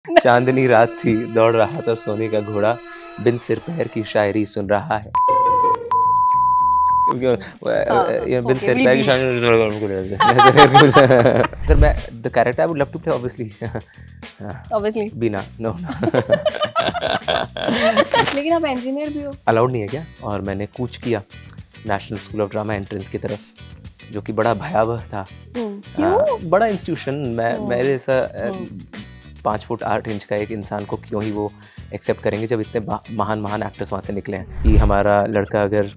चांदनी रात थी दौड़ रहा था सोने का घोड़ा बिन सिर पैर की शायरी सुन रहा है लेकिन क्या और मैंने कूच किया national school of drama entrance की तरफ जो कि बड़ा भयावह था हम्म, हाँ, बड़ा इंस्टीट्यूशन मैं हम्म, मेरे ऐसा हम्म। पाँच फुट आठ इंच का एक इंसान को क्यों ही वो एक्सेप्ट करेंगे जब इतने महान महान एक्टर्स वहाँ से निकले हैं कि हमारा लड़का अगर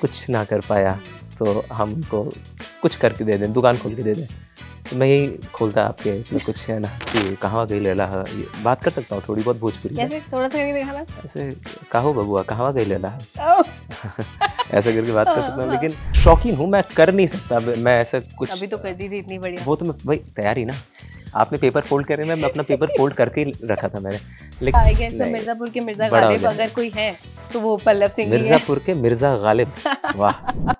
कुछ ना कर पाया तो हम उनको कुछ करके दे दें दुकान खोल के दे दें तो मैं यही खोलता आपके इसमें कुछ है ना कि कहाँ गई लेला ये बात कर सकता हूँ थोड़ी बहुत भोजपुरी ऐसे कहा कहो बबुआ कहाँ गई लेला है ऐसा करके बात कर सकता हूँ हाँ। लेकिन शौकीन हूँ मैं कर नहीं सकता मैं ऐसा कुछ अभी तो कर दी थी इतनी बड़ी वो तो मैं भाई तैयारी ना आपने पेपर फोल्ड करे मैं अपना पेपर फोल्ड करके रखा था मैंने लेकिन हाँ, मिर्जापुर के मिर्जा गालिब अगर कोई है तो वो पल्लव सिंह मिर्जापुर के मिर्जा गालिब वाह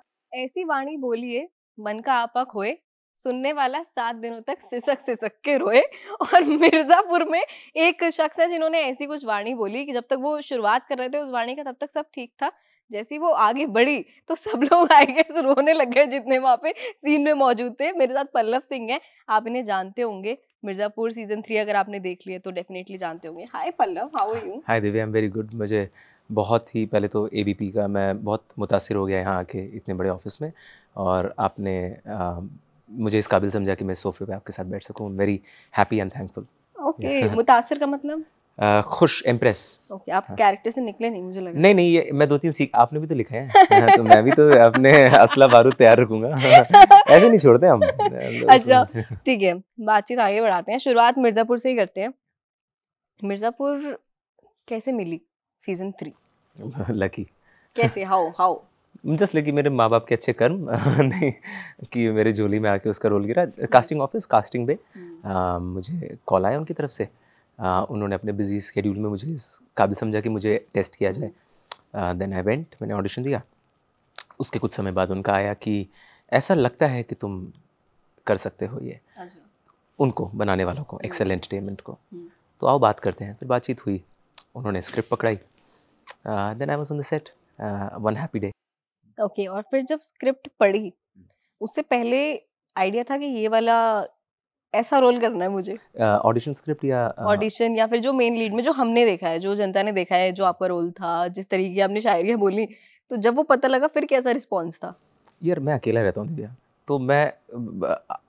ऐसी वाणी बोलिए मन का आपा खोए सुनने वाला सात दिनों तक सिसक सिसक के रोए और मिर्जापुर में एक शख्स है जिन्होंने ऐसी कुछ वाणी बोली कि जब तक वो शुरुआत कर रहे थे उस वाणी का तब तक सब ठीक था जैसे ही वो आगे बढ़ी तो सब लोग आई रोने लग गए जितने वहाँ पे सीन में मौजूद थे मेरे साथ पल्लव सिंह हैं आप इन्हें जानते होंगे मिर्जापुर सीजन थ्री अगर आपने देख लिया तो डेफिनेटली जानते होंगे hi Pallav how are you hi Divya I am very good मुझे बहुत ही पहले तो ए का मैं बहुत मुतासर हो गया यहाँ आके इतने बड़े ऑफिस में और आपने आ, मुझे इस काबिल समझा कि मैं सोफे पे आपके साथ बैठ सकूँ very happy and thankful okay मुतासर का मतलब खुश इम्प्रेस ओके आप कैरेक्टर हाँ। से निकले नहीं मुझे लगा नहीं नहीं ये मैं दो तीन सीख आपने भी तो लिखा है हाँ, तो मैं भी तो अपने असला बारूद तैयार रखूंगा ऐसे नहीं छोड़ते हम अच्छा ठीक है बातचीत आगे बढ़ाते हैं शुरुआत मिर्ज़ापुर से ही करते हैं मिर्ज़ापुर कैसे मिली सीजन थ्री लकी कैसे हाउ हाउ जस्ट लगी मेरे माँ बाप के अच्छे कर्म नहीं कि मेरे झोली में आके उसका रोल गिरा कास्टिंग ऑफिस कास्टिंग पे हम्म। मुझे कॉल आया उनकी तरफ से उन्होंने अपने बिजी स्केड्यूल में मुझे इस काबिल समझा कि मुझे टेस्ट किया जाए देन आई वेंट मैंने ऑडिशन दिया उसके कुछ समय बाद उनका आया कि ऐसा लगता है कि तुम कर सकते हो ये अच्छा। उनको बनाने वालों को एक्सेल हम्म। एंटरटेनमेंट को हम्म। तो आओ बात करते हैं फिर बातचीत हुई उन्होंने स्क्रिप्ट पकड़ाई then I was on the set one happy day okay और फिर जब स्क्रिप्ट पढ़ी उससे पहले आइडिया था कि ये वाला ऐसा रोल करना है मुझे ऑडिशन uh, स्क्रिप्ट या ऑडिशन uh... या फिर जो मेन लीड में जो हमने देखा है जो जनता ने देखा है जो आपका रोल था जिस तरीके की आपने शायरियाँ बोली तो जब वो पता लगा फिर कैसा रिस्पॉन्स था यार मैं अकेला रहता हूँ दिव्या तो मैं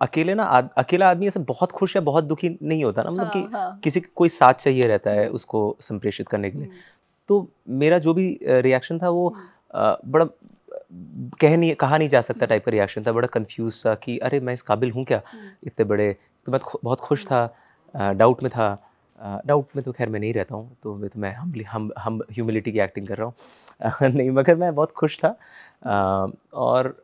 अकेले ना आद, अकेला आदमी ऐसे बहुत खुश या बहुत दुखी नहीं होता ना मतलब हाँ, कि हाँ. किसी कोई साथ चाहिए रहता है उसको संप्रेषित करने के लिए हम्म। तो मेरा जो भी रिएक्शन था वो हम्म। बड़ा कह नहीं कहा नहीं जा सकता टाइप हम्म। का रिएक्शन था बड़ा कन्फ्यूज था कि अरे मैं इस काबिल हूँ क्या हम्म। इतने बड़े तो मैं बहुत खुश हम्म। था डाउट में था डाउट में तो खैर मैं नहीं रहता हूँ तो मैं तो मैं हम हम हम ह्यूमिलिटी की एक्टिंग कर रहा हूँ नहीं मगर मैं बहुत खुश था और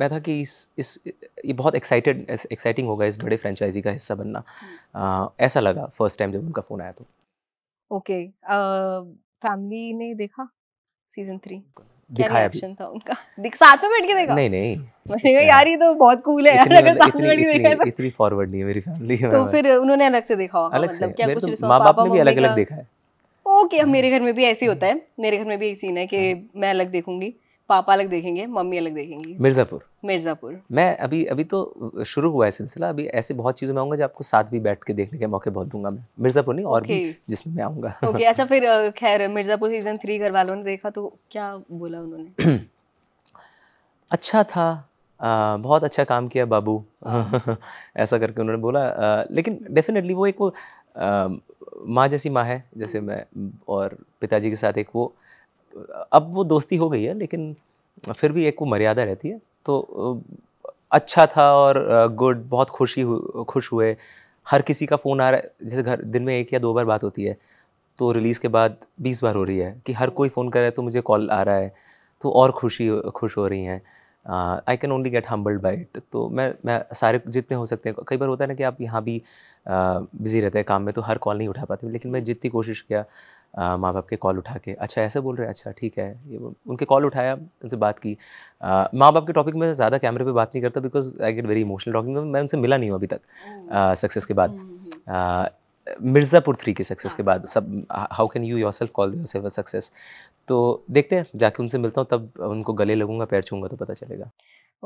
मैं था कि इस इस ये बहुत एक्साइटेड एक्साइटिंग होगा इस बड़े फ्रेंचाइजी का हिस्सा बनना ऐसा लगा फर्स्ट टाइम जब उनका फ़ोन आया तो ओके फैमिली ने देखा सीजन थ्री दिखाया था उनका साथ में बैठ के देखा नहीं नहीं मैंने कहा यार ये तो बहुत कूल है अगर मतलब साथ में बैठ के देखा तो इतनी फॉरवर्ड नहीं है मेरी फैमिली तो फिर उन्होंने अलग से देखा होगा मतलब क्या कुछ तो माँ-बाप ने भी अलग-अलग देखा है ओके मेरे घर में भी ऐसे ही होता है मेरे घर में भी यही सीन है कि हाँ। मैं अलग देखूंगी पापा अलग देखेंगे मम्मी अलग देखेंगी मिर्ज़ापुर मिर्ज़ापुर मैं अभी अभी तो शुरू हुआ है सिलसिला अभी ऐसे बहुत चीजों में आऊंगा जो आपको साथ भी बैठ के देखने के मौके बहुत दूंगा मैं मिर्ज़ापुर नहीं और okay. भी जिसमें मैं आऊंगा ओके okay, अच्छा फिर खैर मिर्ज़ापुर सीजन थ्री घर वालों ने देखा तो क्या बोला उन्होंने अच्छा था आ, बहुत अच्छा काम किया बाबू ऐसा करके उन्होंने बोला आ, लेकिन डेफिनेटली वो एक वो माँ जैसी माँ है जैसे मैं और पिताजी के साथ एक वो अब वो दोस्ती हो गई है लेकिन फिर भी एक वो मर्यादा रहती है तो अच्छा था और गुड बहुत खुशी खुश हुए हर किसी का फ़ोन आ रहा है जैसे घर दिन में एक या दो बार बात होती है तो रिलीज़ के बाद बीस बार हो रही है कि हर हम्म। कोई फ़ोन कर रहा है तो मुझे कॉल आ रहा है तो और खुशी खुश हो रही हैं I can only get humbled by it तो मैं मैं सारे जितने हो सकते हैं कई बार होता है ना कि आप यहाँ भी बिज़ी रहते हैं काम में तो हर कॉल नहीं उठा पाते लेकिन मैं जितनी कोशिश किया माँ बाप के कॉल उठा के अच्छा ऐसे बोल रहे हैं अच्छा ठीक है ये उनके कॉल उठाया उनसे बात की माँ बाप के टॉपिक में ज़्यादा कैमरे पर बात नहीं करता because I get very emotional talking मैं उनसे मिला नहीं हूँ अभी तक सक्सेस के बाद हम्म, हम्म, हम्म। मिर्ज़ापुर थ्री की सक्सेस के हाँ। बाद सब how can you yourself call yourself success तो देखते हैं जाके उनसे मिलता हूँ तब उनको गले लगूंगा पैर छूंगा तो पता चलेगा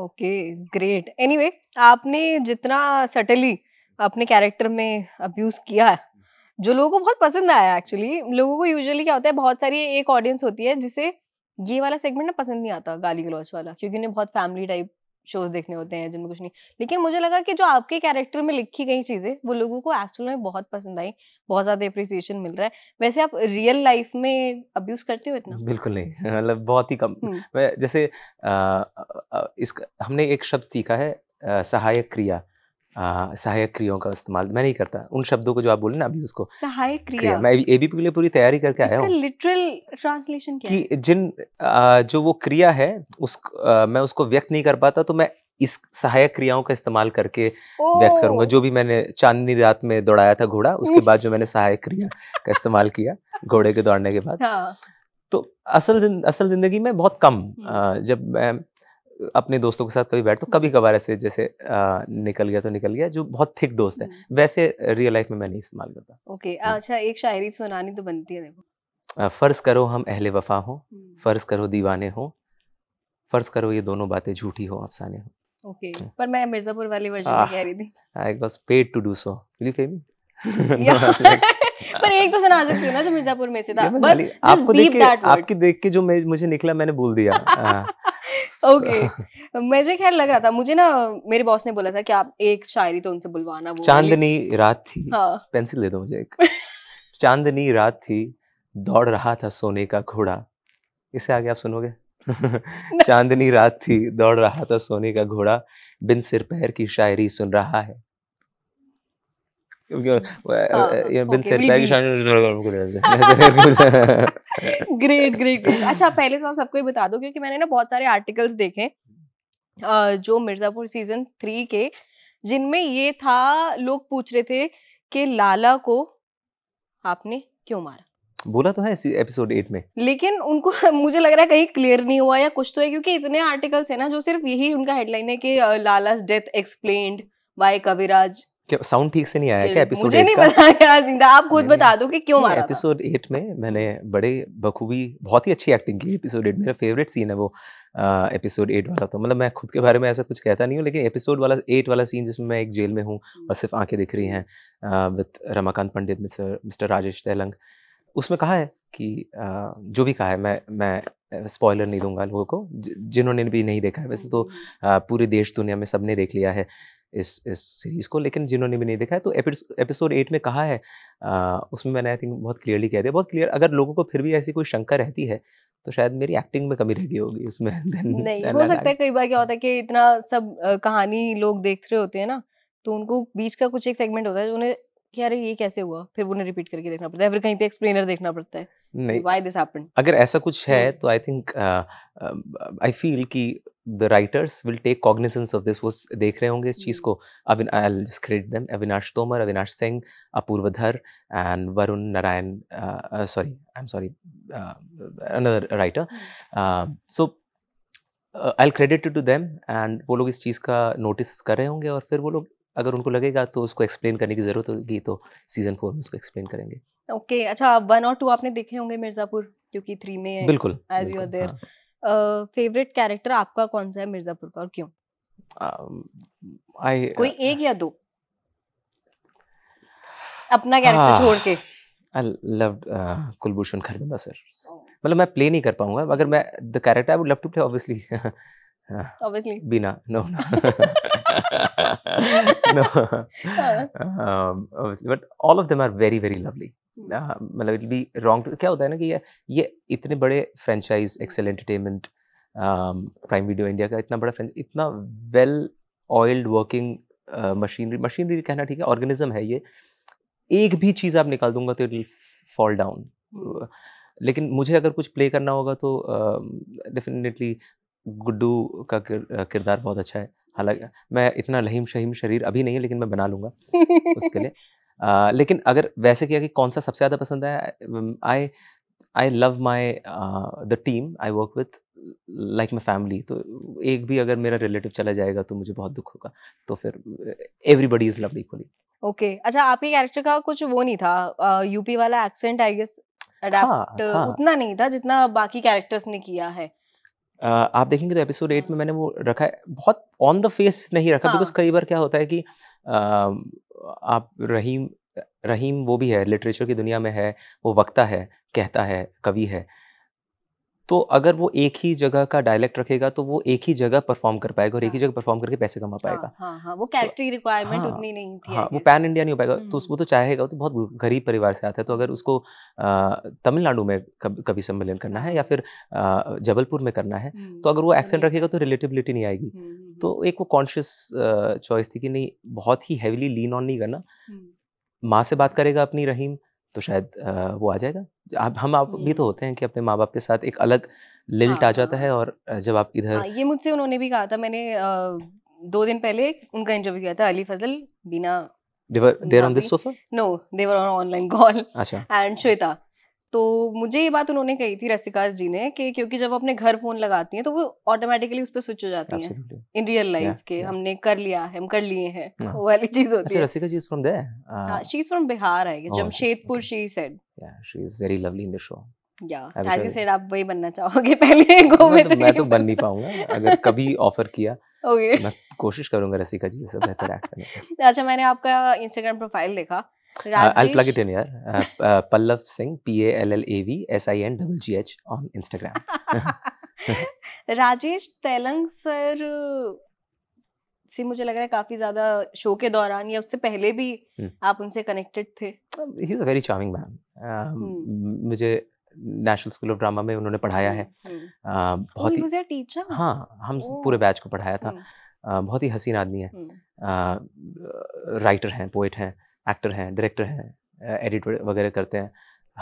ओके ग्रेट एनीवे आपने जितना सटली अपने कैरेक्टर में अब्यूज किया जो लोगों को बहुत पसंद आया एक्चुअली लोगों को यूजुअली क्या होता है बहुत सारी एक ऑडियंस होती है जिसे ये वाला सेगमेंट ना पसंद नहीं आता गाली गलौच वाला क्योंकि उन्हें बहुत फैमिली टाइप शोज देखने होते हैं जिनमें कुछ नहीं लेकिन मुझे लगा कि जो आपके कैरेक्टर में लिखी गई चीज़ें वो लोगों को एक्चुअल में बहुत पसंद आई बहुत ज़्यादा अप्रिसिएशन मिल रहा है वैसे आप रियल लाइफ में अब्यूज़ करते हो इतना बिल्कुल नहीं मतलब बहुत ही कम हम्म। जैसे आ, आ, इस हमने एक शब्द सीखा है आ, सहायक क्रिया सहायक क्रियाओं का इस्तेमाल मैं नहीं करता उन शब्दों को जो आप बोले ना अभी उसको सहायक क्रिया, मैं एबीपी के लिए पूरी तैयारी करके आया हूँ लिटरल ट्रांसलेशन क्या कि जिन आ, जो वो क्रिया है उस आ, मैं उसको व्यक्त नहीं कर पाता तो मैं इस सहायक क्रियाओं का इस्तेमाल करके व्यक्त करूंगा जो भी मैंने चांदनी रात में दौड़ाया था घोड़ा उसके बाद जो मैंने सहायक क्रिया का इस्तेमाल किया घोड़े के दौड़ने के बाद हाँ। तो असल असल जिंदगी में बहुत कम हम्म। जब मैं अपने दोस्तों के साथ कभी बैठ तो हम्म। कभी कभार ऐसे जैसे आ, निकल गया तो निकल गया जो बहुत थिक दोस्त है हम्म। वैसे रियल लाइफ में मैं नहीं इस्तेमाल करता ओके हाँ। अच्छा एक शायरी सुनानी तो बनती है देखो फर्ज करो हम अहले वफा हो हम्म। फर्ज करो दीवाने हो फर्ज करो ये दोनों बातें झूठी हो अफसाने हो ओके हाँ। पर मैं मिर्जापुर वाली वर्जन में कह रही थी I was paid to do so will you pay me पर एक तो सुना सकती हूँ ना जो मिर्जापुर में से था बस आपको देख के आपकी देख के जो मुझे निकला मैंने बोल दिया हाँ। ओके मुझे खैर लग रहा था मुझे ना मेरे बॉस ने बोला था कि आप एक शायरी तो उनसे बुलवाना वो चांदनी रात थी हाँ। पेंसिल दे दो मुझे एक चांदनी रात थी दौड़ रहा था सोने का घोड़ा इसे आगे आप सुनोगे चांदनी रात थी दौड़ रहा था सोने का घोड़ा बिन सिर पैर की शायरी सुन रहा है ग्रेट हम्म। हाँ, ग्रेट अच्छा पहले से हम सबको ये बता दो क्योंकि मैंने ना बहुत सारे आर्टिकल्स देखे जो मिर्जापुर सीजन थ्री के जिनमें ये था लोग पूछ रहे थे कि लाला को आपने क्यों मारा बोला तो है एपिसोड एट में लेकिन उनको मुझे लग रहा है कहीं क्लियर नहीं हुआ या कुछ तो है क्योंकि इतने आर्टिकल्स है ना जो सिर्फ यही उनका हेडलाइन है कि Lala's death explained by Kaviraj क्या साउंड ठीक से नहीं आया क्या एपिसोड मुझे नहीं पता यार जिंदा आप खुद बता दो कि क्यों मारा एपिसोड एट में मैंने बड़े बखूबी बहुत ही अच्छी एक्टिंग की एपिसोड एट मेरा फेवरेट सीन है वो एपिसोड एट वाला तो मतलब मैं खुद के बारे में ऐसा कुछ कहता नहीं हूँ लेकिन एपिसोड वाला एट वाला सीन जिसमें मैं एक जेल में हूँ और सिर्फ आंखें दिख रही हैं with Ramakant Pandit mister mister Rajesh Telang उसमें कहा है कि जो भी कहा है मैं मैं स्पॉइलर नहीं दूंगा लोगों को जिन्होंने भी नहीं देखा है वैसे तो हम्म। पूरे देश दुनिया में सबने देख लिया है इस इस सीरीज़ को लेकिन जिन्होंने भी नहीं देखा है तो एपिसोड एट में कहा है आ, उसमें मैंने आई थिंक बहुत क्लियरली कह दिया बहुत क्लियर अगर लोगों को फिर भी ऐसी कोई शंका रहती है तो शायद मेरी एक्टिंग में कमी रह गई होगी उसमें then, नहीं then हो सकता है कई बार क्या होता है कि इतना सब कहानी लोग देख रहे होते हैं ना तो उनको बीच का कुछ एक सेगमेंट होता है जो उन्हें क्या ये कैसे हुआ फिर उन्हें रिपीट करके देखना पड़ता है फिर कहीं पे एक्सप्लेनर देखना पड़ता है नहीं व्हाई दिस हैपेंड अगर ऐसा कुछ है तो आई थिंक आई फील कि the writers will take cognizance of this वो देख रहे होंगे इस चीज़ हम्म। को अविन I them Avinash Tomar Avinash Singh Apurvadhar and Varun Narayan sorry I am sorry another writer so I'll credit to them and वो लोग इस चीज़ का नोटिस कर रहे होंगे और फिर वो लोग अगर उनको लगेगा तो उसको एक्सप्लेन करने की ज़रूरत होगी तो सीज़न फोर में उसको एक्सप्लेन करेंगे ओके okay, अच्छा वन और टू आपने देखे होंगे मिर्ज़ापुर क्योंकि थ्री में बिल्कुल as you are there favourite character आपका कौन सा है मिर्जापुर का और क्यों आई कोई एक या दो अपना कैरेक्टर हाँ। छोड़ के I love Kulbhushan Kharbanda sir मतलब मैं प्ले नहीं कर पाऊंगा अगर मैं the character I would love to play obviously obviously बिना no no but all of them are very very lovely हम्म। मतलब इट बी रॉन्ग क्या होता है ना कि ये ये इतने बड़े franchise Excel Entertainment Prime video India का इतना बड़ा इतना well oiled working machinery machinery कहना ठीक है ऑर्गेनिज्म है ये एक भी चीज़ आप निकाल दूंगा तो इट विल फॉल डाउन लेकिन मुझे अगर कुछ प्ले करना होगा तो डेफिनेटली um, गुड्डू का uh, किरदार बहुत अच्छा है हालांकि मैं इतना लहीम शहीम शरीर अभी नहीं है लेकिन मैं बना लूंगा उसके लिए लेकिन अगर वैसे किया कि कौन सा सबसे ज़्यादा पसंद है I I love my the team I work with like my family तो एक भी अगर मेरा रिलेटिव चला जाएगा तो मुझे बहुत दुख होगा तो फिर everybody is love equally okay अच्छा आपके कैरेक्टर का कुछ वो नहीं था यूपी वाला एक्सेंट आई गेस अडेप्ट उतना नहीं था जितना बाकी कैरेक्टर्स ने किया है Uh, आप देखेंगे तो एपिसोड एट में मैंने वो रखा है बहुत ऑन द फेस नहीं रखा बिकॉज हाँ. कई बार क्या होता है कि uh, आप रहीम रहीम वो भी है लिटरेचर की दुनिया में है वो वक्ता है कहता है कवि है तो अगर वो एक ही जगह का डायलेक्ट रखेगा तो वो एक ही जगह परफॉर्म कर पाएगा और एक ही हाँ। जगह परफॉर्म करके पैसे कमा हाँ, पाएगा हाँ, हाँ, वो कैरेक्टर की रिक्वायरमेंट हाँ, उतनी नहीं थी हाँ, वो पैन इंडिया नहीं हो पाएगा तो हम्म। उसको तो चाहेगा तो बहुत गरीब परिवार से आता है तो अगर उसको तमिलनाडु में कभी सम्मेलन करना है हाँ। या फिर जबलपुर में करना है हम्म, तो अगर वो एक्सेंट हम्म। रखेगा तो रिलेटिबिलिटी नहीं आएगी तो एक वो कॉन्शियस चॉइस थी कि नहीं बहुत ही हैवीली लीन ऑन नहीं करना माँ से बात करेगा अपनी रहीम तो शायद वो आ जाएगा आप हम आप भी तो होते हैं कि अपने माँ बाप के साथ एक अलग लिल्ट हाँ, आ जाता है और जब आप इधर हाँ, ये मुझसे उन्होंने भी कहा था मैंने दो दिन पहले उनका इंटरव्यू किया था अली फजल बिना they were there on this sofa no they were on online call अच्छा एंड श्वेता तो मुझे ये बात उन्होंने कही थी रसिका जी ने कि क्योंकि जब अपने घर फोन लगाती हैं तो वो ऑटोमेटिकली उस पर स्विच हो जाती हैं इन रियल लाइफ के हमने कर लिया है हम कर लिए हैं वो वाली चीज होती अच्छा, है Rasika ji is from there she is from Bihar I guess Jamshedpur she said yeah she is very lovely in the show yeah as you said आप वही बनना चाहोगे पहले गो तो- में तो मैं तो बन नहीं पाऊंगा अगर कभी ऑफर किया ओके मैं कोशिश करूंगा रसिका जी से बेहतर एक्ट करने अच्छा मैंने आपका इंस्टाग्राम प्रोफाइल देखा Uh, I'll plug it in here. Uh, uh, Pallav Singh, P A L L A V S I N double G H on Instagram. Rajesh Tailang sir से मुझे लग रहा है काफी ज्यादा शो के दौरान या उससे पहले भी hmm. आप उनसे कनेक्टेड थे he is a very charming man मुझे नेशनल स्कूल ऑफ ड्रामा में उन्होंने पढ़ाया है आ, hmm, hmm. uh, बहुत ही टीचर हाँ हम oh. पूरे बैच को पढ़ाया था आ, hmm. uh, बहुत ही हसीन आदमी है आ, राइटर हैं पोइट हैं एक्टर हैं डायरेक्टर हैं एडिट वगैरह करते हैं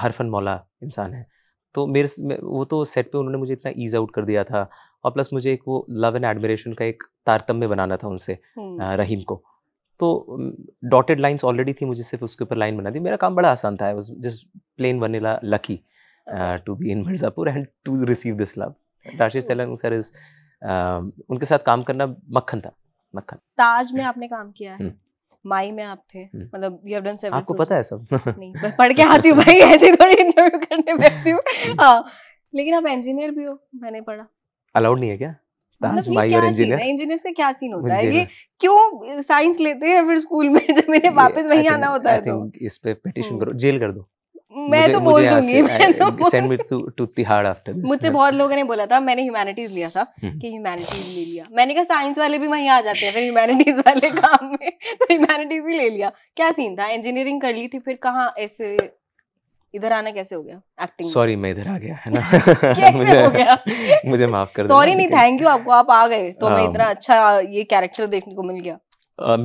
हर फन मौला इंसान है तो मेरे वो तो सेट पे उन्होंने मुझे इतना ईज आउट कर दिया था और प्लस मुझे एक वो लव एंड एडमिरेशन का एक तारतम्य बनाना था उनसे हम्म। रहीम को तो डॉटेड लाइंस ऑलरेडी थी मुझे सिर्फ उसके ऊपर लाइन बना दी मेरा काम बड़ा आसान था I was just plain vanilla lucky to be in Mirzapur and to receive this love Rashid Tailang sir is उनके साथ काम करना मक्खन था मक्खन ताज में हम्म। आपने काम किया है हम्म। माई में आप थे हम्म। मतलब यू हैव डन सेवन आपको पता है सब नहीं पढ़ के आती हूँ भाई ऐसे थोड़ी इंटरव्यू करने बैठती हूँ हाँ, लेकिन आप इंजीनियर भी हो मैंने पढ़ा अलाउड नहीं है क्या इंजीनियर मतलब से क्या सीन होता है ये क्यों साइंस लेते हैं फिर स्कूल में जब मेरे वापस वहीं आना होता है तो इस पे पिटिशन हम्म। करो जेल कर दो तो मैं तो uh, बोल दूंगी send me to to Tihar after this मुझसे बहुत लोगों ने बोला था मैंने ह्यूमैनिटीज लिया था हम्म। कि ह्यूमैनिटीज ले लिया मैंने कहा साइंस वाले भी वहीं आ जाते हैं फिर ह्यूमैनिटीज वाले हाँ। काम में तो ह्यूमैनिटीज ही ले लिया क्या सीन था इंजीनियरिंग कर ली थी फिर कहाँ ऐसे इधर आना कैसे हो गया एक्टिंग सॉरी मैं इधर आ गया है ना मुझे हो गया मुझे माफ कर सॉरी नहीं थैंक यू आपको आप आ गए तो मैं हाँ। इतना अच्छा ये कैरेक्टर देखने को मिल गया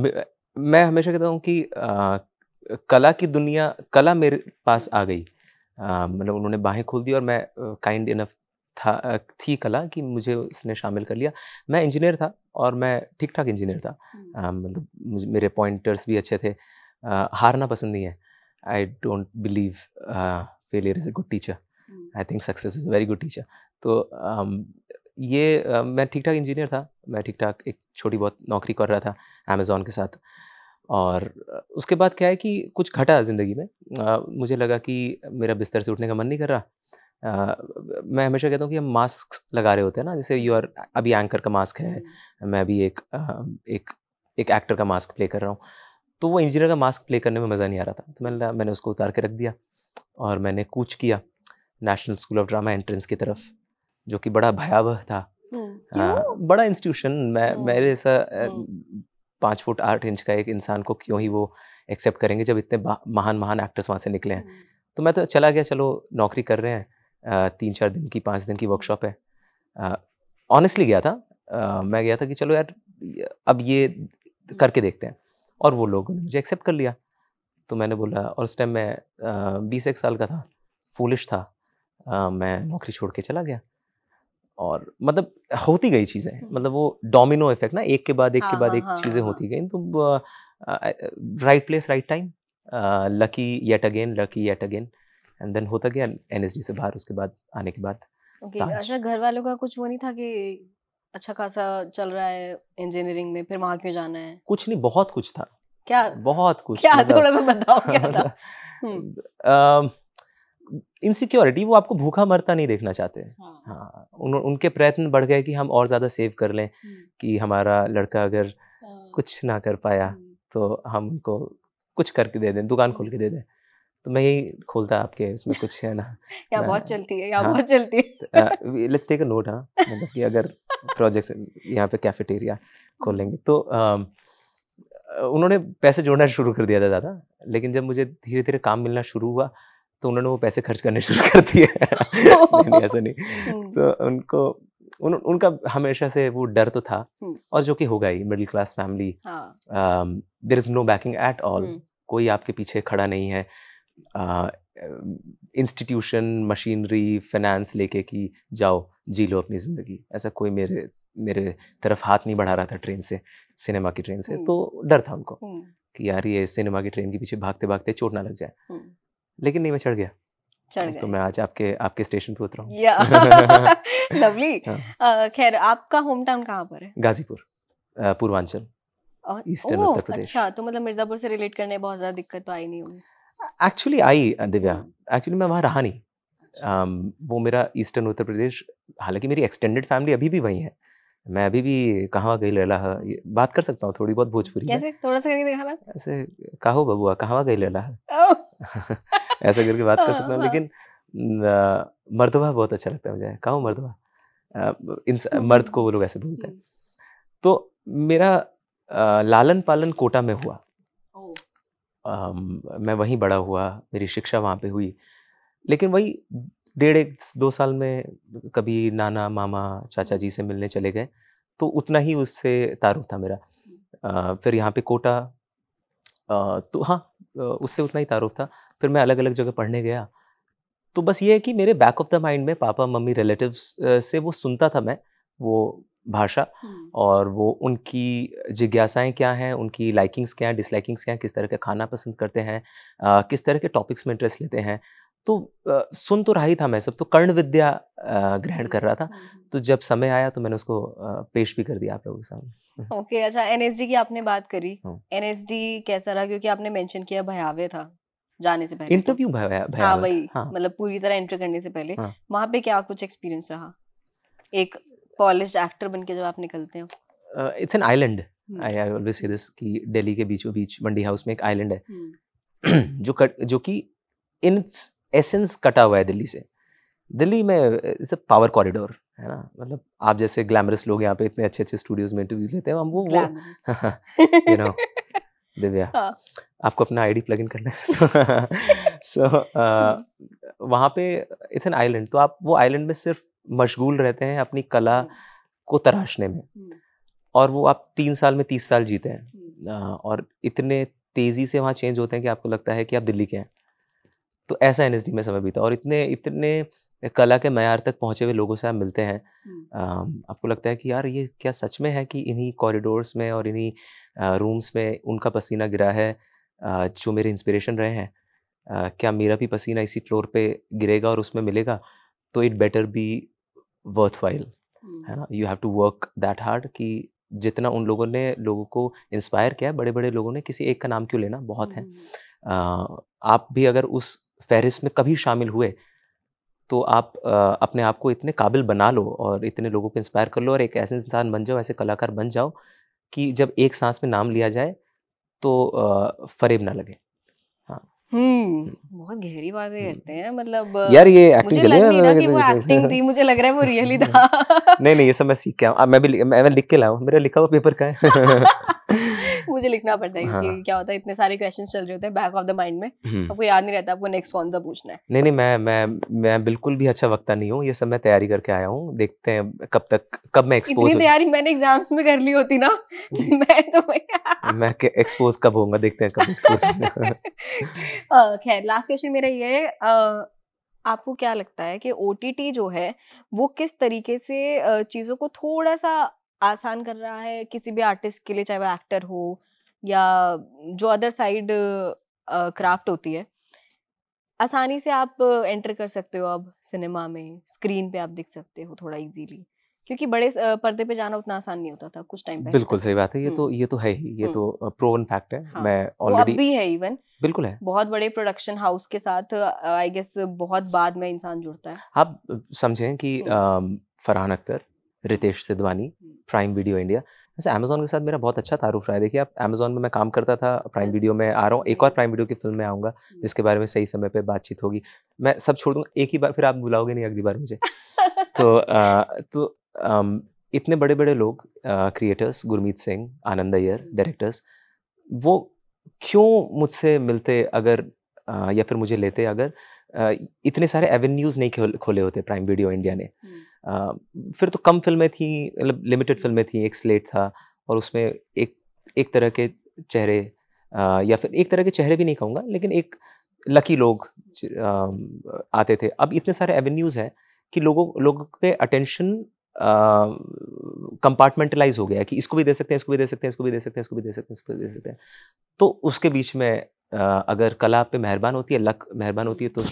मैं हमेशा कहता हूँ कि कला की दुनिया कला मेरे पास आ गई मतलब उन्होंने बाहें खोल दी और मैं काइंड इनफ था थी कला कि मुझे उसने शामिल कर लिया मैं इंजीनियर था और मैं ठीक ठाक इंजीनियर था हम्म। मतलब मेरे पॉइंटर्स भी अच्छे थे आ, हारना पसंद नहीं है I don't believe failure is a good teacher I think success is a very good teacher तो um, ये uh, मैं ठीक ठाक इंजीनियर था मैं ठीक ठाक एक छोटी बहुत नौकरी कर रहा था अमेज़ोन के साथ और उसके बाद क्या है कि कुछ घटा ज़िंदगी में आ, मुझे लगा कि मेरा बिस्तर से उठने का मन नहीं कर रहा आ, मैं हमेशा कहता हूँ कि हम मास्क लगा रहे होते हैं ना जैसे यू आर अभी एंकर का मास्क है हम्म। मैं अभी एक आ, एक एक एक्टर का मास्क प्ले कर रहा हूँ तो वो इंजीनियर का मास्क प्ले करने में मज़ा नहीं आ रहा था तो मैंने मैंने उसको उतार के रख दिया और मैंने कूच किया national school of drama entrance की तरफ जो कि बड़ा भयावह था आ, बड़ा इंस्टीट्यूशन मैं मेरे ऐसा पाँच फुट आठ इंच का एक इंसान को क्यों ही वो एक्सेप्ट करेंगे जब इतने महान महान एक्टर्स वहाँ से निकले हैं तो मैं तो चला गया चलो नौकरी कर रहे हैं तीन चार दिन की पाँच दिन की वर्कशॉप है ऑनेस्टली गया था आ, मैं गया था कि चलो यार अब ये करके देखते हैं और वो लोगों ने मुझे एक्सेप्ट कर लिया तो मैंने बोला और उस टाइम मैं बीस एक साल का था फूलिश था आ, मैं नौकरी छोड़ के चला गया और मतलब होती गई चीज़ें मतलब वो डोमिनो इफेक्ट ना एक के बाद एक हाँ, के बाद हाँ, एक हाँ, चीज़ें होती गई तो right place right time lucky yet again lucky yet again and then होता गया एन से बाहर उसके बाद आने के बाद अच्छा घर वालों का कुछ वो नहीं था कि अच्छा खासा चल रहा है इंजीनियरिंग में फिर वहाँ क्यों जाना है कुछ नहीं बहुत कुछ था क्या बहुत कुछ क्या मतलब थोड़ा सा बताओ क्या था मतलब, हम्म। इनसिक्योरिटी वो आपको भूखा मरता नहीं देखना चाहते हाँ, हाँ उन, उनके प्रयत्न बढ़ गए कि हम और ज़्यादा सेव कर लें कि हमारा लड़का अगर हाँ। कुछ ना कर पाया तो हम उनको कुछ करके दे दें दुकान खोल के दे दें तो मैं यही खोलता आपके इसमें कुछ है ना या बहुत चलती है या हाँ, बहुत चलती है लेट्स तो, टेक अ नोट हाँ मतलब कि अगर प्रोजेक्ट यहाँ पे कैफेटेरिया खोलेंगे तो आ, उन्होंने पैसे जोड़ना शुरू कर दिया था दादा लेकिन जब मुझे धीरे धीरे काम मिलना शुरू हुआ तो उन्होंने वो पैसे खर्च करने शुरू कर दिए ऐसा नहीं हम्म। तो उनको उन, उनका हमेशा से वो डर तो था हम्म। और जो कि होगा ही middle class family there is no backing at all कोई आपके पीछे खड़ा नहीं है इंस्टीट्यूशन मशीनरी फाइनेंस लेके कि जाओ जी लो अपनी ज़िंदगी ऐसा कोई मेरे मेरे तरफ हाथ नहीं बढ़ा रहा था ट्रेन से सिनेमा की ट्रेन से हम्म। तो डर था उनको कि यार ये सिनेमा की ट्रेन के पीछे भागते भागते चोट ना लग जाए लेकिन नहीं मैं चढ़ गया चढ़ तो मैं आज आपके आपके स्टेशन पे उतरा हूँ लवली हाँ। खैर आपका होम टाउन कहाँ पर है गाजीपुर पूर्वांचल ईस्टर्न उत्तर प्रदेश अच्छा तो मतलब मिर्जापुर से रिलेट करने बहुत ज्यादा दिक्कत तो आई नहीं होगी एक्चुअली आई दिव्या एक्चुअली मैं वहाँ रहा नहीं अच्छा। वो मेरा ईस्टर्न उत्तर प्रदेश हालांकि मेरी एक्सटेंडेड फैमिली अभी भी वही है मैं अभी भी कहाँ गई लेला है हाँ, बात कर सकता हूँ थोड़ी बहुत भोजपुरी कैसे थोड़ा सा करके दिखाना ऐसे कहो बबुआ कहाँ गई लेला है ऐसा करके बात कर सकता हूँ लेकिन मर्दबा बहुत अच्छा लगता है मुझे काहो मर्दबा मर्द को वो लोग ऐसे बोलते हैं तो मेरा लालन पालन कोटा में हुआ आ, मैं वहीं बड़ा हुआ मेरी शिक्षा वहाँ पे हुई लेकिन वही डेढ़ एक दो साल में कभी नाना मामा चाचा जी से मिलने चले गए तो उतना ही उससे तारुफ था मेरा आ, फिर यहाँ पे कोटा आ, तो हाँ उससे उतना ही तारुफ था फिर मैं अलग अलग जगह पढ़ने गया तो बस ये है कि मेरे बैक ऑफ द माइंड में पापा मम्मी रिलेटिव्स से वो सुनता था मैं वो भाषा और वो उनकी जिज्ञासाएं क्या हैं उनकी लाइकिंग्स क्या हैं डिसलाइकिंग्स क्या हैं किस तरह का खाना पसंद करते हैं किस तरह के टॉपिक्स में इंटरेस्ट लेते हैं तो आ, सुन तो रहा ही था मैं सब तो कर्ण विद्या ग्रहण कर रहा था हम्म, हम्म, तो हम्म। जब समय आया तो मैंने उसको आ, पेश भी कर दिया आप लोगों के सामने ओके अच्छा एनएसडी की आपने बात करी एनएसडी हाँ। कैसा रहा क्योंकि आपने मेंशन किया भयावे था जाने से पहले इंटरव्यू तो। हाँ वही हाँ। मतलब पूरी तरह एंटर करने से पहले हाँ। वहाँ पे क्या कुछ एक्सपीरियंस रहा एक पॉलिश एक्टर बन के जब आप निकलते हो it's an island I I always say this कि दिल्ली के बीचों बीच मंडी हाउस में एक आइलैंड है जो कर, जो कि इन एसेंस कटा हुआ है दिल्ली से दिल्ली में इट्स अ पावर कॉरिडोर है ना मतलब आप जैसे ग्लैमरस लोग यहाँ पे इतने अच्छे अच्छे स्टूडियोज में इंटरव्यूज लेते हैं हम वो वो यू नो दिव्या हाँ। आपको अपना आईडी प्लग इन करना है सो uh, वहाँ पे इट्स एन आइलैंड तो आप वो आइलैंड में सिर्फ मशगूल रहते हैं अपनी कला हम्म। को तराशने में हम्म। और वो आप तीन साल में तीस साल जीते हैं हम्म। और इतने तेज़ी से वहाँ चेंज होते हैं कि आपको लगता है कि आप दिल्ली के हैं तो ऐसा एन में समय बीता और इतने इतने कला के मैार तक पहुँचे हुए लोगों से आप मिलते हैं आपको लगता है कि यार ये क्या सच में है कि इन्हीं कॉरिडोर्स में और इन्हीं रूम्स में उनका पसीना गिरा है जो मेरे इंस्पिरेशन रहे हैं क्या मेरा भी पसीना इसी फ्लोर पे गिरेगा और उसमें मिलेगा तो it better be worthwhile है ना you have to work that hard कि जितना उन लोगों ने लोगों को इंस्पायर किया बड़े बड़े लोगों ने किसी एक का नाम क्यों लेना बहुत है आप भी अगर उस फहरिस्त में कभी शामिल हुए तो आप आ, अपने आप को इतने काबिल बना लो और इतने लोगों को इंस्पायर कर लो और एक ऐसे इंसान बन जाओ ऐसे कलाकार बन जाओ कि जब एक सांस में नाम लिया जाए तो आ, फरेब ना लगे हाँ। हम्म, हम्म बहुत गहरी बातें हम्म। करते हैं मतलब यार ये एक्टिंग मुझे लग रहा मुझे लग रहा है वो रियली था नहीं नहीं ये सब मैं सीख के आया मैं भी मैं लिख के लाया हूँ मेरा लिखा हुआ पेपर का है मुझे लिखना पड़ता है हाँ। कि क्या होता है इतने सारे क्वेश्चंस चल रहे होते हैं बैक ऑफ द माइंड में हम्म। आपको याद नहीं रहता आपको नेक्स्ट कौन सा पूछना है नहीं नहीं मैं मैं मैं बिल्कुल भी अच्छा वक्ता नहीं हूँ ये सब मैं तैयारी करके आया हूँ देखते हैं कब तक कब मैं एक्सपोज इतनी तैयारी मैंने एग्जाम्स में कर ली होती ना मैं तो मैं एक्सपोज कब होऊंगा देखते हैं कब एक्सपोज खैर लास्ट क्वेश्चन मेरा ये है आपको क्या लगता है कि ओ जो है वो किस तरीके से चीज़ों को थोड़ा सा आसान कर रहा है किसी भी आर्टिस्ट के लिए चाहे वो एक्टर हो या जो अदर साइड क्राफ्ट होती है आसानी से आप एंटर कर सकते हो अब सिनेमा में स्क्रीन पे आप दिख सकते हो थोड़ा इजीली क्योंकि बड़े पर्दे पे जाना उतना आसान नहीं होता था कुछ टाइम पहले बिल्कुल सही बात है ये तो ये तो है ही ये तो प्रोवन फैक्ट है हाँ, मैं ऑलरेडी भी है इवन बिल्कुल है बहुत बड़े प्रोडक्शन हाउस के साथ आई गेस बहुत बाद में इंसान जुड़ता है आप समझें कि Farhan Akhtar Ritesh Sidhwani prime video India वैसे अमेजोन के साथ मेरा बहुत अच्छा तारुफ रहा है देखिए आप अमेजोन में मैं काम करता था प्राइम हाँ। वीडियो में आ रहा हूँ एक और प्राइम हम्म। वीडियो की फिल्म में आऊँगा हम्म। जिसके बारे में सही समय पर बातचीत होगी मैं सब छोड़ दूँगा एक ही बार फिर आप बुलाओगे नहीं अगली बार मुझे तो तो इतने बड़े बड़े लोग क्रिएटर्स गुरमीत सिंह आनंद अयर डायरेक्टर्स वो क्यों मुझसे मिलते अगर आ, या फिर मुझे लेते अगर इतने सारे एवेन्यूज़ नहीं खोले होते प्राइम वीडियो इंडिया ने हम्म। फिर तो कम फिल्में थी मतलब लिमिटेड फिल्में थी एक स्लेट था और उसमें एक एक तरह के चेहरे या फिर एक तरह के चेहरे भी नहीं कहूँगा लेकिन एक लकी लोग आते थे अब इतने सारे एवेन्यूज़ हैं कि लोगों लोगों के अटेंशन कंपार्टमेंटलाइज हो गया कि इसको भी दे सकते हैं इसको भी दे सकते हैं इसको भी दे सकते हैं इसको भी दे सकते हैं इसको भी दे सकते हैं तो उसके बीच में अगर कला पे मेहरबान होती है लक मेहरबान होती है तो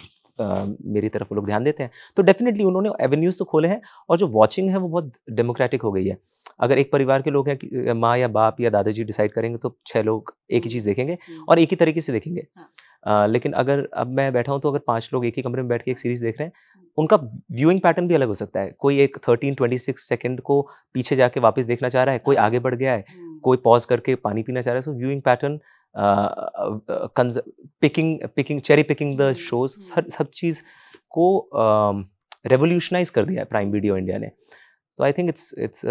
मेरी तरफ लोग ध्यान देते हैं तो डेफिनेटली उन्होंने एवेन्यूज़ तो खोले हैं और जो वॉचिंग है वो बहुत डेमोक्रेटिक हो गई है अगर एक परिवार के लोग हैं कि माँ या बाप या दादाजी डिसाइड करेंगे तो छः लोग एक ही चीज़ देखेंगे हम्म। और एक ही तरीके से देखेंगे आ, हाँ। लेकिन अगर अब मैं बैठा हूँ तो अगर पाँच लोग एक ही कमरे में बैठ के एक सीरीज़ देख रहे हैं हम्म। उनका व्यूइंग पैटर्न भी अलग हो सकता है कोई एक थर्टीन ट्वेंटी सिक्स सेकेंड को पीछे जाके वापस देखना चाह रहा है कोई हाँ। आगे बढ़ गया है हम्म। कोई पॉज करके पानी पीना चाह रहा है so viewing pattern picking picking cherry picking the shows हर सब चीज़ को रेवोल्यूशनाइज uh, कर दिया है प्राइम वीडियो इंडिया ने तो I think it's it's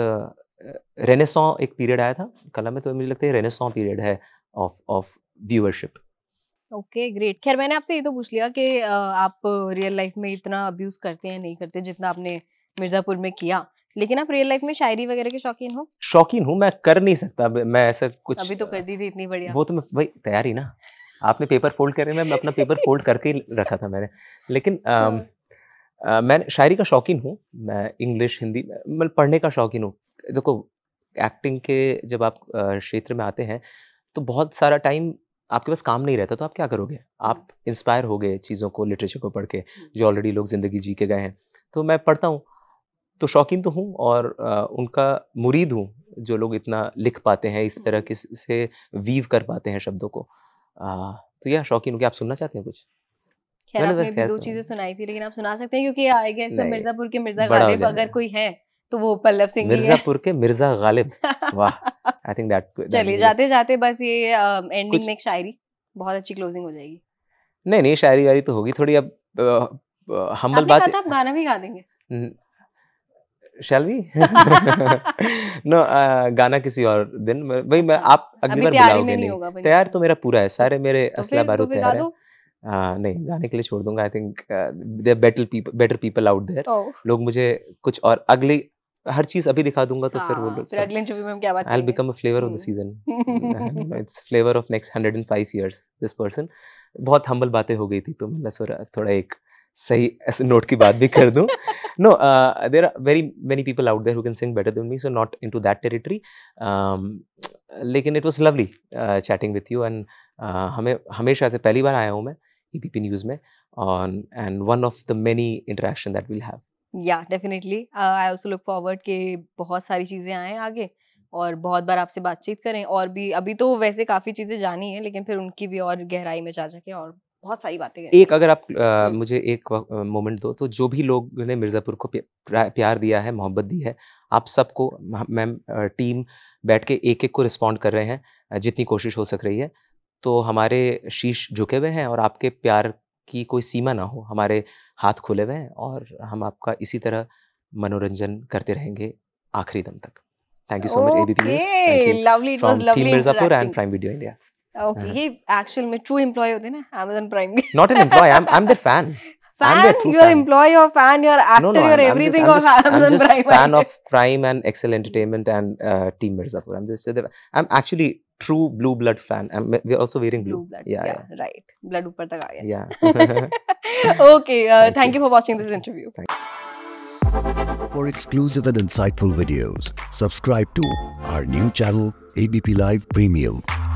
renaissance एक पीरियड आया था कला में तो मुझे लगता है रेनेसॉ पीरियड है of of viewership okay great खैर मैंने आपसे ये तो पूछ लिया कि आप रियल लाइफ में इतना अब्यूज करते हैं नहीं करते जितना आपने मिर्ज़ापुर में किया लेकिन आप रियल लाइफ में शायरी वगैरह के शौकीन हो शौकीन हूँ मैं कर नहीं सकता मैं ऐसा कुछ अभी तो कर दी थी इतनी बढ़िया वो तो मैं भाई तैयारी ना आपने पेपर फोल्ड करे मैं अपना पेपर फोल्ड करके ही रखा था मैंने लेकिन हाँ। मैं शायरी का शौकीन हूँ मैं इंग्लिश हिंदी मतलब पढ़ने का शौकीन हूँ देखो एक्टिंग के जब आप क्षेत्र में आते हैं तो बहुत सारा टाइम आपके पास काम नहीं रहता तो आप क्या करोगे आप इंस्पायर हाँ। हो गए चीज़ों को लिटरेचर को पढ़ के हम्म। जो ऑलरेडी लोग ज़िंदगी जी के गए हैं तो मैं पढ़ता हूँ तो शौकीन तो हूँ और उनका मुरीद हूँ जो लोग इतना लिख पाते हैं इस तरह हम्म। के से वीव कर पाते हैं शब्दों को आ, तो यह शौकीन हो आप सुनना चाहते हैं कुछ दो तो चीजें सुनाई थी लेकिन आप सुना सकते हैं क्योंकि आई सब मिर्जापुर के मिर्जा गालिब अगर कोई है तो वो पल्लव सिंह मिर्जापुर के मिर्जा गालिब वाह आई थिंक दैट चलिए जाते जाते बस ये एंडिंग में एक शायरी बहुत अच्छी क्लोजिंग हो जाएगी नहीं नहीं शायरी वायरी तो होगी थोड़ी अब हम्बल बात आप गाना भी गा देंगे शैल वी नो गाना किसी और दिन भाई मैं अच्छा। आप अगली बार बुलाओगे नहीं, नहीं तैयार तो मेरा पूरा है सारे तो मेरे तो असला बारूद तो तैयार है आ, नहीं गाने के लिए छोड़ दूंगा I think there better people better people out there लोग मुझे कुछ और अगली हर चीज अभी दिखा दूंगा तो फिर वो हाँ, लोग अगले इंटरव्यू में हम क्या बात I will become a flavour of the season it's flavour of next 105 years this person बहुत हम्बल बातें हो गई थी तो मैं थोड़ा एक सही ऐसे नोट की बात भी कर दूं no there are very many people out there who can sing better than me so not into that territory लेकिन it was lovely chatting with you and हमें हमेशा से पहली बार आया हूँ मैं पी e न्यूज़ में on and one of the many interaction that we'll have yeah definitely I also look forward के बहुत सारी चीज़ें आएँ आगे और बहुत बार आपसे बातचीत करें और भी अभी तो वैसे काफ़ी चीज़ें जानी है लेकिन फिर उनकी भी और गहराई में जा जाके और बहुत सारी बातें एक अगर आप आ, मुझे एक मोमेंट दो तो जो भी लोग ने मिर्ज़ापुर को प्यार दिया है मोहब्बत दी है आप सबको मैम टीम बैठ के एक एक को रिस्पॉन्ड कर रहे हैं जितनी कोशिश हो सक रही है तो हमारे शीश झुके हुए हैं और आपके प्यार की कोई सीमा ना हो हमारे हाथ खुले हुए हैं और हम आपका इसी तरह मनोरंजन करते रहेंगे आखिरी दम तक thank you so much ABP news thank you lovely it was lovely Mirzapur and prime video India Okay, uh-huh. ये actual में true employee होते हैं ना Amazon Prime. Not an employee. I'm am I am their Fan. fan, your employee, your fan, your actor, your everything of Amazon I'm just fan of Prime and Excel Entertainment and uh, Team Mirzapur. I'm just, I'm actually true blue blood fan. I'm, we're also wearing blue. blue blood. Yeah, yeah, right. Blood upar tak Yeah. okay. Uh, thank, you. for watching this interview. For exclusive and insightful videos, subscribe to our new channel ABP Live Premium.